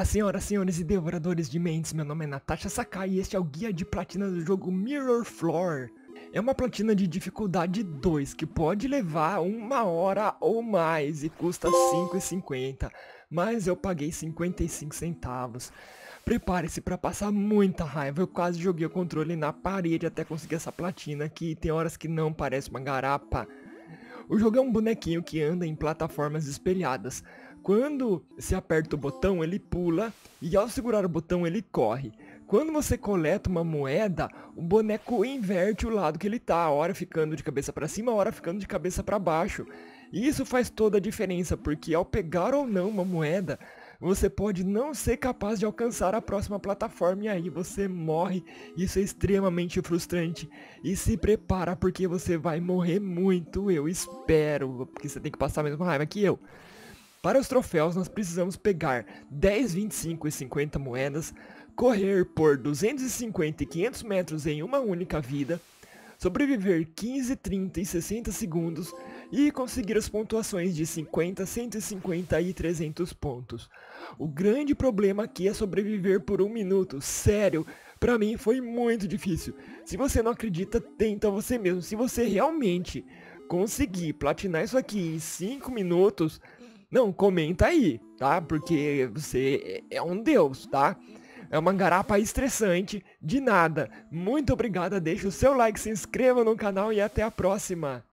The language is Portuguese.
Olá, senhoras, senhores e devoradores de mentes, meu nome é Natasha Sakai e este é o guia de platina do jogo Mirror Floor. É uma platina de dificuldade 2, que pode levar uma hora ou mais e custa 5,50, mas eu paguei 55 centavos. Prepare-se para passar muita raiva, eu quase joguei o controle na parede até conseguir essa platina que tem horas que não parece uma garapa. O jogo é um bonequinho que anda em plataformas espelhadas. Quando se aperta o botão, ele pula e ao segurar o botão ele corre. Quando você coleta uma moeda, o boneco inverte o lado que ele tá, hora ficando de cabeça para cima, hora ficando de cabeça para baixo. E isso faz toda a diferença, porque ao pegar ou não uma moeda, você pode não ser capaz de alcançar a próxima plataforma e aí você morre. Isso é extremamente frustrante. E se prepara porque você vai morrer muito, eu espero, porque você tem que passar a mesma raiva que eu. Para os troféus, nós precisamos pegar 10, 25 e 50 moedas, correr por 250 e 500 metros em uma única vida, sobreviver 15, 30 e 60 segundos, e conseguir as pontuações de 50, 150 e 300 pontos. O grande problema aqui é sobreviver por um minuto, sério, para mim foi muito difícil. Se você não acredita, tenta você mesmo. Se você realmente conseguir platinar isso aqui em 5 minutos, não, comenta aí, tá? Porque você é um deus, tá? É uma garapa estressante, de nada. Muito obrigada, deixa o seu like, se inscreva no canal e até a próxima.